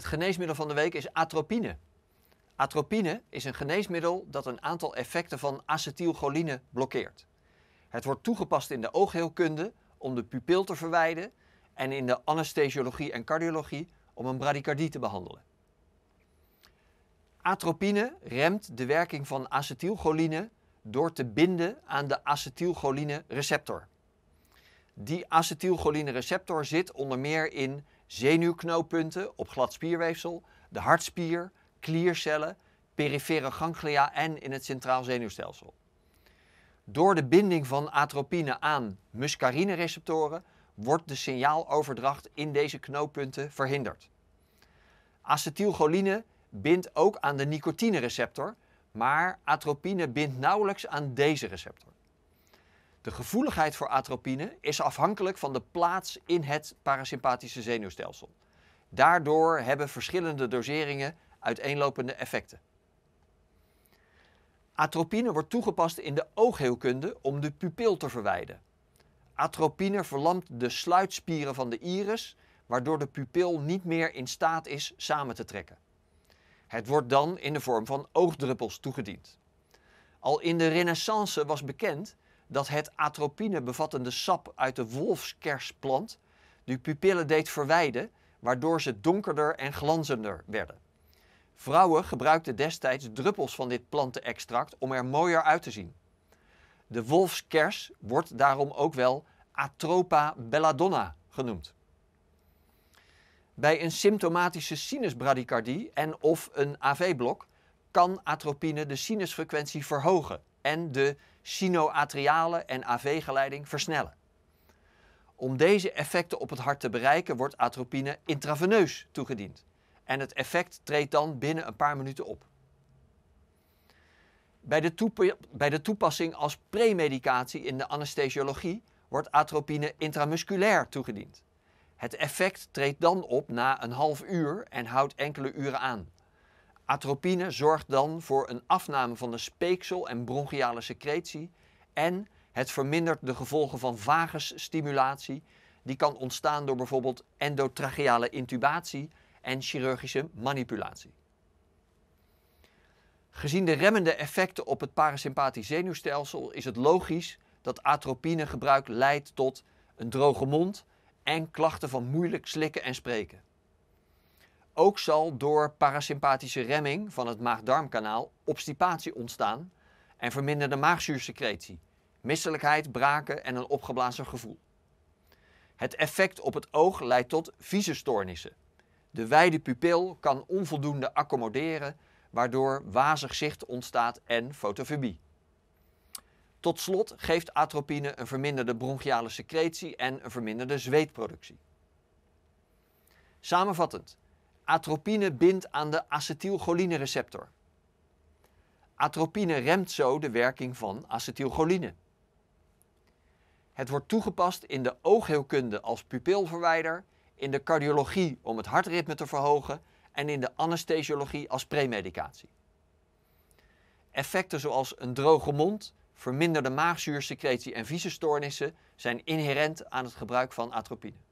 Het geneesmiddel van de week is atropine. Atropine is een geneesmiddel dat een aantal effecten van acetylcholine blokkeert. Het wordt toegepast in de oogheelkunde om de pupil te verwijden en in de anesthesiologie en cardiologie om een bradycardie te behandelen. Atropine remt de werking van acetylcholine door te binden aan de acetylcholine receptor. Die acetylcholine receptor zit onder meer in zenuwknooppunten op glad spierweefsel, de hartspier, kliercellen, perifere ganglia en in het centraal zenuwstelsel. Door de binding van atropine aan muscarine-receptoren wordt de signaaloverdracht in deze knooppunten verhinderd. Acetylcholine bindt ook aan de nicotine-receptor, maar atropine bindt nauwelijks aan deze receptor. De gevoeligheid voor atropine is afhankelijk van de plaats in het parasympathische zenuwstelsel. Daardoor hebben verschillende doseringen uiteenlopende effecten. Atropine wordt toegepast in de oogheelkunde om de pupil te verwijden. Atropine verlamt de sluitspieren van de iris, waardoor de pupil niet meer in staat is samen te trekken. Het wordt dan in de vorm van oogdruppels toegediend. Al in de Renaissance was bekend dat het atropine bevattende sap uit de wolfskersplant de pupillen deed verwijden, waardoor ze donkerder en glanzender werden. Vrouwen gebruikten destijds druppels van dit plantenextract om er mooier uit te zien. De wolfskers wordt daarom ook wel Atropa belladonna genoemd. Bij een symptomatische sinusbradycardie en of een AV-blok kan atropine de sinusfrequentie verhogen en de sinoatriale en AV-geleiding versnellen. Om deze effecten op het hart te bereiken wordt atropine intraveneus toegediend en het effect treedt dan binnen een paar minuten op. Bij de, bij de toepassing als premedicatie in de anesthesiologie wordt atropine intramusculair toegediend. Het effect treedt dan op na een half uur en houdt enkele uren aan. Atropine zorgt dan voor een afname van de speeksel en bronchiale secretie en het vermindert de gevolgen van vagusstimulatie. Die kan ontstaan door bijvoorbeeld endotracheale intubatie en chirurgische manipulatie. Gezien de remmende effecten op het parasympathisch zenuwstelsel is het logisch dat atropinegebruik leidt tot een droge mond en klachten van moeilijk slikken en spreken. Ook zal door parasympathische remming van het maag-darmkanaal obstipatie ontstaan en verminderde maagzuursecretie, misselijkheid, braken en een opgeblazen gevoel. Het effect op het oog leidt tot stoornissen. De wijde pupil kan onvoldoende accommoderen, waardoor wazig zicht ontstaat en fotofobie. Tot slot geeft atropine een verminderde bronchiale secretie en een verminderde zweetproductie. Samenvattend, Atropine bindt aan de acetylcholine-receptor. Atropine remt zo de werking van acetylcholine. Het wordt toegepast in de oogheelkunde als pupilverwijder, in de cardiologie om het hartritme te verhogen en in de anesthesiologie als premedicatie. Effecten zoals een droge mond, verminderde maagzuursecretie en vieze stoornissen zijn inherent aan het gebruik van atropine.